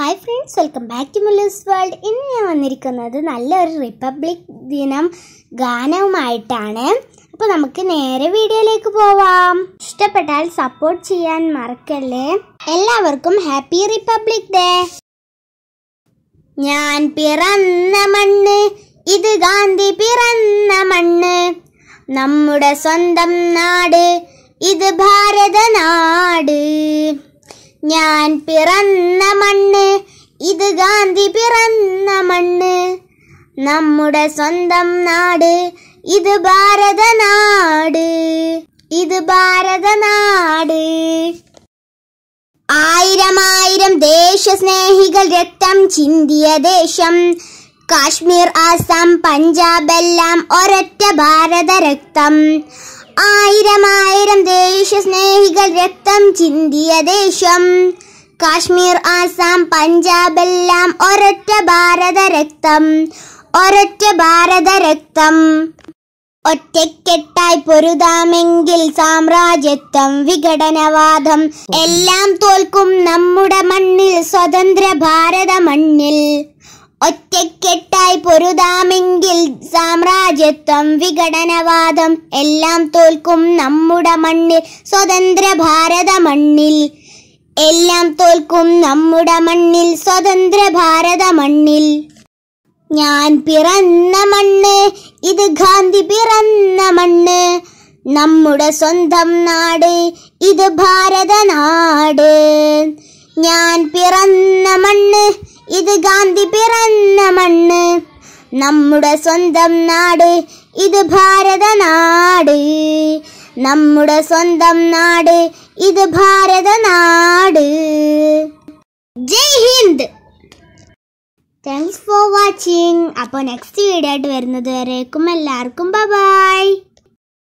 hi friends welcome back to Mullas world ഇന്ന് ഞാൻ വന്നിരിക്കുന്നത് നല്ലൊരു റിപ്പബ്ലിക് ദിനം ഗാനവുമായിട്ടാണ് അപ്പോൾ നമുക്ക് നേരെ വീഡിയോയിലേക്ക് പോവാം ഇഷ്ടപ്പെട്ടാൽ സപ്പോർട്ട് ചെയ്യാൻ മറക്കല്ലേ എല്ലാവർക്കും ഹാപ്പി റിപ്പബ്ലിക് ഡേ ഞാൻ പിറന്ന മണ്ണ് ഇത് ഗാന്ധി പിറന്ന മണ്ണ് നമ്മുടെ സ്വന്തം നാട് ഇത് ഭാരത നാട് ഞാൻ പിറന്ന മണ്ണ് ഇത് ഗാന്ധി പിറന്ന മണ്ണ് നമ്മുടെ സ്വന്തം നാട് ഇത് ഭാരതനാട് നാട് ഇത് ആയിരം ആയിരം ദേശ ദേശസ്നേഹികൾ രക്തം ചിന്തിയ ദേശം കാശ്മീർ ആസാം പഞ്ചാബ് എല്ലാം ഒരൊറ്റ ഭാരത രക്തം ആയിരം ആയിരം ദേശസ്നേഹികൾ രക്തം ചിന്തിയ ദേശം കാശ്മീർ ആസാം പഞ്ചാബെല്ലാം ഒരൊറ്റ ഭാരത രക്തം ഒരൊറ്റ ഭാരത രക്തം ഒറ്റക്കെട്ടായി പൊരുതാമെങ്കിൽ സാമ്രാജ്യത്വം വിഘടനവാദം എല്ലാം തോൽക്കും നമ്മുടെ മണ്ണിൽ സ്വതന്ത്ര ഭാരത മണ്ണിൽ ഒറ്റക്കെട്ടായി പൊരുതാമെങ്കിൽ സാമ്രാജ്യത്വം വിഘടനവാദം എല്ലാം തോൽക്കും നമ്മുടെ മണ്ണിൽ സ്വതന്ത്ര ഭാരത മണ്ണിൽ എല്ലാം തോൽക്കും നമ്മുടെ മണ്ണിൽ സ്വതന്ത്ര ഭാരത മണ്ണിൽ ഞാൻ പിറന്ന മണ്ണ് ഇത് ഗാന്ധി പിറന്ന മണ്ണ് നമ്മുടെ സ്വന്തം നാട് ഇത് ഭാരത നാട് ഞാൻ പിറന്ന മണ്ണ് ഇത് ഗാന്ധി പിറന്ന മണ്ണ് നമ്മുടെ സ്വന്തം നാട് ഇത് ഭാരത നാട് നമ്മുടെ സ്വന്തം നാട് ഇത് ഭാരത നാട് ജയ് ഹിന്ദ് താങ്ക്സ് ഫോർ വാച്ചിങ് അപ്പോൾ നെക്സ്റ്റ് വീഡിയോ ആയിട്ട് വരുന്നത് വരേക്കും എല്ലാവർക്കും ബൈ